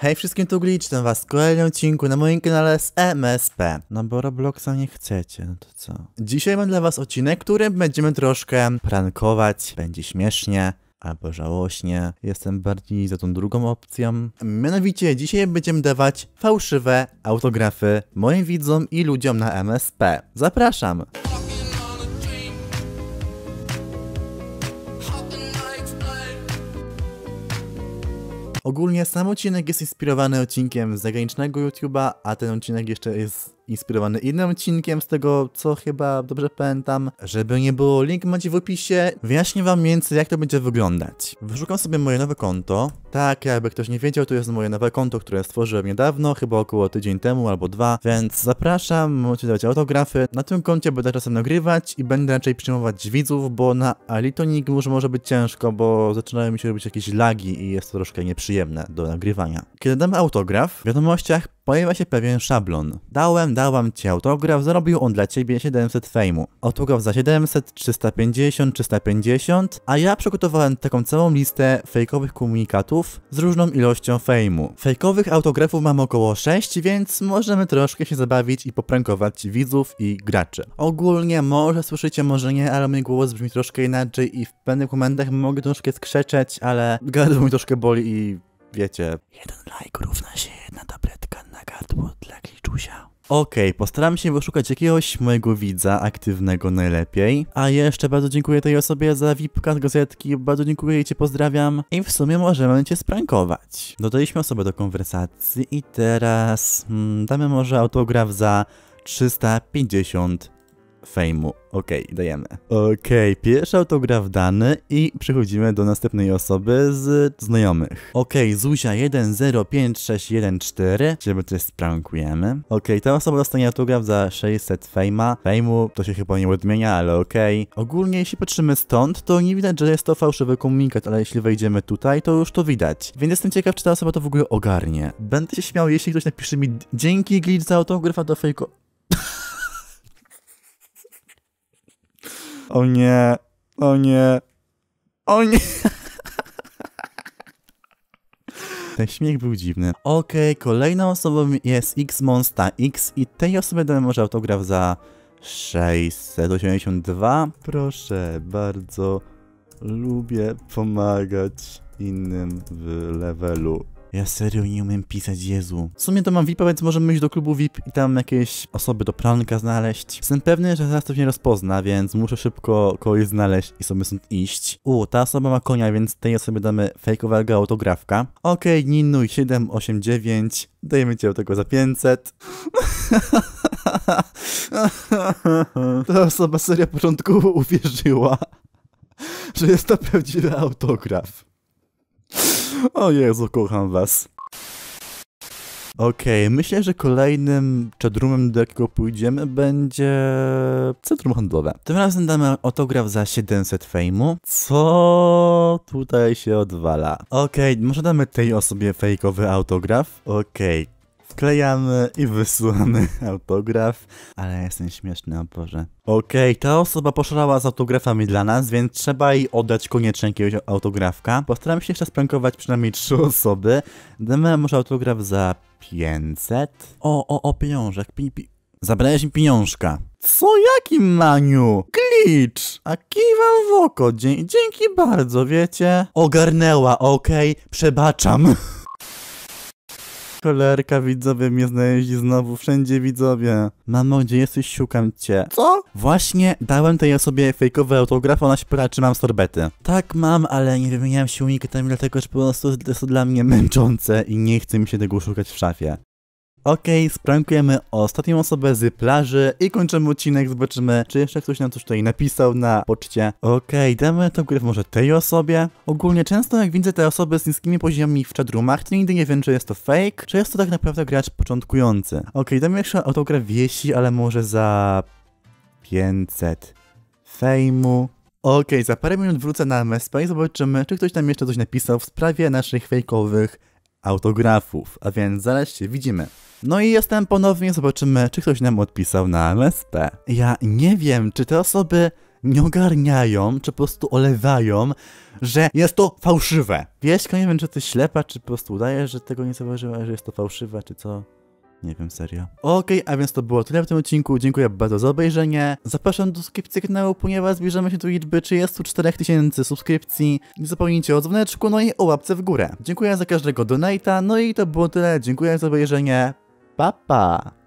Hej wszystkim, tu Glitch, ten was w kolejnym odcinku na moim kanale z MSP. No bo Robloxa nie chcecie, no to co? Dzisiaj mam dla was odcinek, którym będziemy troszkę prankować, będzie śmiesznie. Albo żałośnie. Jestem bardziej za tą drugą opcją. Mianowicie dzisiaj będziemy dawać fałszywe autografy moim widzom i ludziom na MSP. Zapraszam! Ogólnie sam odcinek jest inspirowany odcinkiem z zagranicznego YouTube'a, a ten odcinek jeszcze jest inspirowany innym odcinkiem z tego, co chyba dobrze pamiętam. Żeby nie było, link macie w opisie. Wyjaśnię wam więcej, jak to będzie wyglądać. Wyszukam sobie moje nowe konto. Tak, jakby ktoś nie wiedział, to jest moje nowe konto, które stworzyłem niedawno, chyba około tydzień temu albo dwa, więc zapraszam, możecie dawać autografy. Na tym koncie będę czasem nagrywać i będę raczej przyjmować widzów, bo na Alitonic już może być ciężko, bo zaczynają mi się robić jakieś lagi i jest to troszkę nieprzyjemne do nagrywania. Kiedy dam autograf, w wiadomościach pojawia się pewien szablon. Dałem, dałam ci autograf, zrobił on dla ciebie 700 fejmu. Autograf za 700, 350, 350, a ja przygotowałem taką całą listę fejkowych komunikatów z różną ilością fejmu. Fejkowych autografów mam około 6, więc możemy troszkę się zabawić i poprankować widzów i graczy. Ogólnie może słyszycie, może nie, ale mój głos brzmi troszkę inaczej i w pewnych momentach mogę troszkę skrzeczeć, ale gardło mi troszkę boli i wiecie. Jeden like równa się jedna tabletka było dla Kliczusia. Okej, okay, postaram się wyszukać jakiegoś mojego widza, aktywnego najlepiej. A jeszcze bardzo dziękuję tej osobie za VIPka z gazetki, bardzo dziękuję i cię pozdrawiam. I w sumie możemy cię sprankować. Dodaliśmy osobę do konwersacji i teraz mm, damy może autograf za 350 fejmu. Okej, okay, dajemy. Okej, okay, pierwszy autograf dany i przechodzimy do następnej osoby z znajomych. Okej, okay, Zuzia 105614, żeby też sprankujemy. Okej, okay, ta osoba dostanie autograf za 600 fejma. Fejmu to się chyba nie odmienia, ale okej. Okay. Ogólnie jeśli patrzymy stąd, to nie widać, że jest to fałszywy komunikat, ale jeśli wejdziemy tutaj, to już to widać. Więc jestem ciekaw, czy ta osoba to w ogóle ogarnie. Będę się śmiał, jeśli ktoś napisze mi dzięki glitch za autografa do fejku O nie, o nie, o nie. Ten śmiech był dziwny. Okej, okay, kolejną osobą jest X-Monsta X i tej osobie damy może autograf za 682. Proszę bardzo, lubię pomagać innym w levelu. Ja serio nie umiem pisać, Jezu. W sumie to mam VIP, więc możemy iść do klubu VIP i tam jakieś osoby do pranka znaleźć. Jestem pewny, że zaraz to mnie rozpozna, więc muszę szybko kogoś znaleźć i sobie stąd iść. U, ta osoba ma konia, więc tej osobie damy fejkowego autografka. Okej, okay, Ninuj 7, 8, 9. Dajemy cię tego za 500. ta osoba serio początku uwierzyła, że jest to prawdziwy autograf. O Jezu, kocham was. Okej, okay, myślę, że kolejnym czadrumem, do jakiego pójdziemy, będzie centrum handlowe. Tym razem damy autograf za 700 fejmu. Co tutaj się odwala? Okej, okay, może damy tej osobie fejkowy autograf? Okej, okay, Wklejamy i wysyłamy autograf, ale jestem śmieszny, o Boże. Okej, okay, ta osoba poszalała z autografami dla nas, więc trzeba jej oddać koniecznie jakiegoś autografka. Postaram się jeszcze sprankować przynajmniej trzy osoby. Damy może autograf za 500. O, o, o, pieniążek, pi, pi. Zabrałeś mi pieniążka. Co jakim maniu? Glitch! A kiwam w oko, Dzięki, dzięki bardzo, wiecie? Ogarnęła, okej, okay? przebaczam. Cholerka, widzowie mnie znaleźli znowu, wszędzie widzowie. Mamo, gdzie jesteś? Szukam cię. Co? Właśnie dałem tej osobie fejkowy autograf, ona się pyta, czy mam sorbety. Tak mam, ale nie wymieniam się unikatami, dlatego że po prostu jest to dla mnie męczące i nie chcę mi się tego szukać w szafie. Okej, okay, sprankujemy ostatnią osobę z plaży i kończymy odcinek, zobaczymy, czy jeszcze ktoś nam coś tutaj napisał na poczcie. Okej, okay, damy tą grę może tej osobie. Ogólnie często jak widzę te osoby z niskimi poziomami w chatroomach, to nigdy nie wiem, czy jest to fake, czy jest to tak naprawdę gracz początkujący. Okej, okay, damy jeszcze autograf wiesi, ale może za... 500 fejmu. Okej, okay, za parę minut wrócę na MSP i zobaczymy, czy ktoś tam jeszcze coś napisał w sprawie naszych fejkowych autografów. A więc zaraz się widzimy. No i jestem ponownie, zobaczymy, czy ktoś nam odpisał na MSP. Ja nie wiem, czy te osoby nie ogarniają, czy po prostu olewają, że jest to fałszywe. Wiesz, nie wiem, czy ty ślepa, czy po prostu udajesz, że tego nie zauważyłaś, że jest to fałszywe, czy co. Nie wiem, serio. Okej, okay, a więc to było tyle w tym odcinku. Dziękuję bardzo za obejrzenie. Zapraszam do subskrypcji kanału, ponieważ zbliżamy się do liczby 34 tysięcy subskrypcji. Nie zapomnijcie o dzwoneczku, no i o łapce w górę. Dziękuję za każdego donata. No i to było tyle. Dziękuję za obejrzenie. 爸爸。